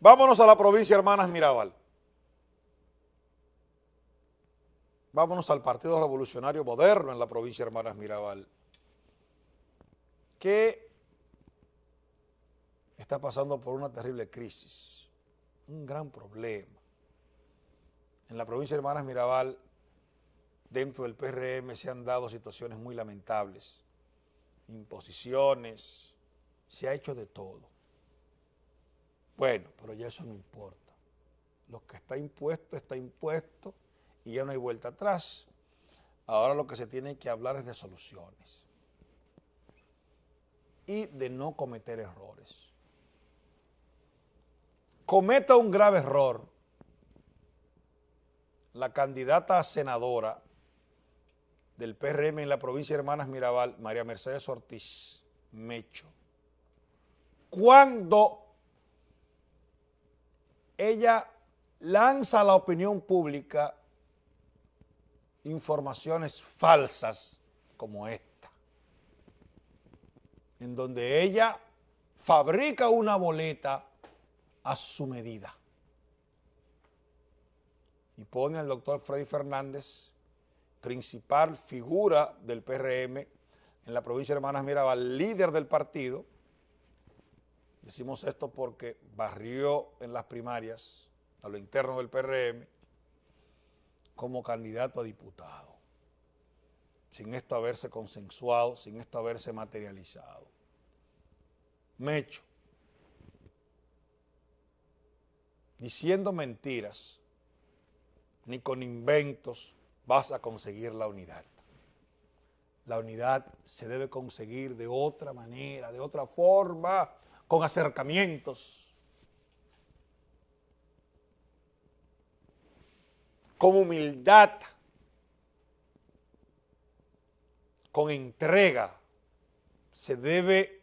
Vámonos a la provincia, hermanas Mirabal. Vámonos al Partido Revolucionario Moderno en la provincia Hermanas Mirabal. Que está pasando por una terrible crisis, un gran problema. En la provincia Hermanas Mirabal, dentro del PRM se han dado situaciones muy lamentables, imposiciones, se ha hecho de todo. Bueno, pero ya eso no importa. Lo que está impuesto está impuesto y ya no hay vuelta atrás. Ahora lo que se tiene que hablar es de soluciones y de no cometer errores. Cometa un grave error la candidata a senadora del PRM en la provincia de Hermanas Mirabal, María Mercedes Ortiz Mecho, cuando ella lanza a la opinión pública informaciones falsas como esta, en donde ella fabrica una boleta a su medida y pone al doctor Freddy Fernández, principal figura del PRM en la provincia de Hermanas Mirabal, líder del partido, Decimos esto porque barrió en las primarias a lo interno del PRM como candidato a diputado, sin esto haberse consensuado, sin esto haberse materializado. Mecho, diciendo mentiras, ni con inventos vas a conseguir la unidad. La unidad se debe conseguir de otra manera, de otra forma, con acercamientos, con humildad, con entrega, se debe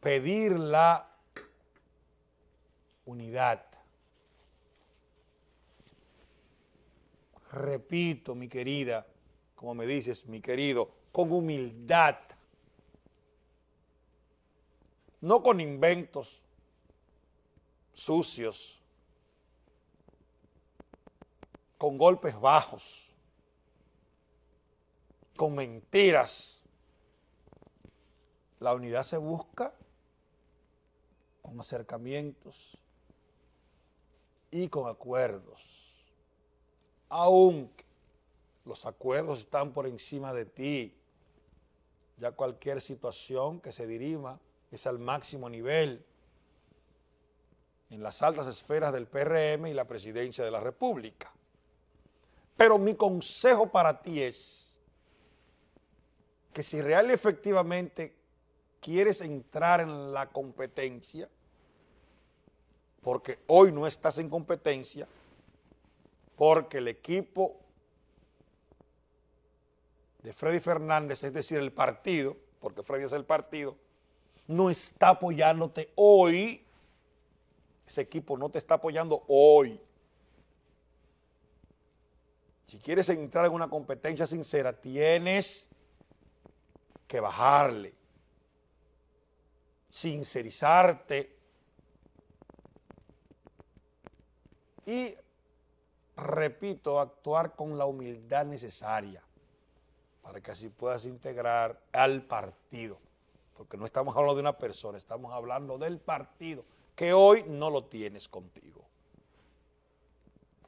pedir la unidad. Repito, mi querida, como me dices, mi querido, con humildad no con inventos sucios, con golpes bajos, con mentiras. La unidad se busca con acercamientos y con acuerdos. Aunque los acuerdos están por encima de ti, ya cualquier situación que se dirima es al máximo nivel en las altas esferas del PRM y la presidencia de la República. Pero mi consejo para ti es que si real efectivamente quieres entrar en la competencia, porque hoy no estás en competencia, porque el equipo de Freddy Fernández, es decir, el partido, porque Freddy es el partido, no está apoyándote hoy. Ese equipo no te está apoyando hoy. Si quieres entrar en una competencia sincera, tienes que bajarle, sincerizarte y, repito, actuar con la humildad necesaria para que así puedas integrar al partido porque no estamos hablando de una persona, estamos hablando del partido, que hoy no lo tienes contigo.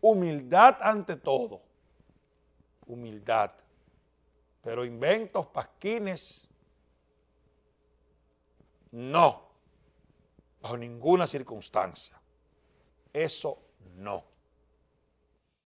Humildad ante todo, humildad, pero inventos, pasquines, no, bajo ninguna circunstancia. Eso no.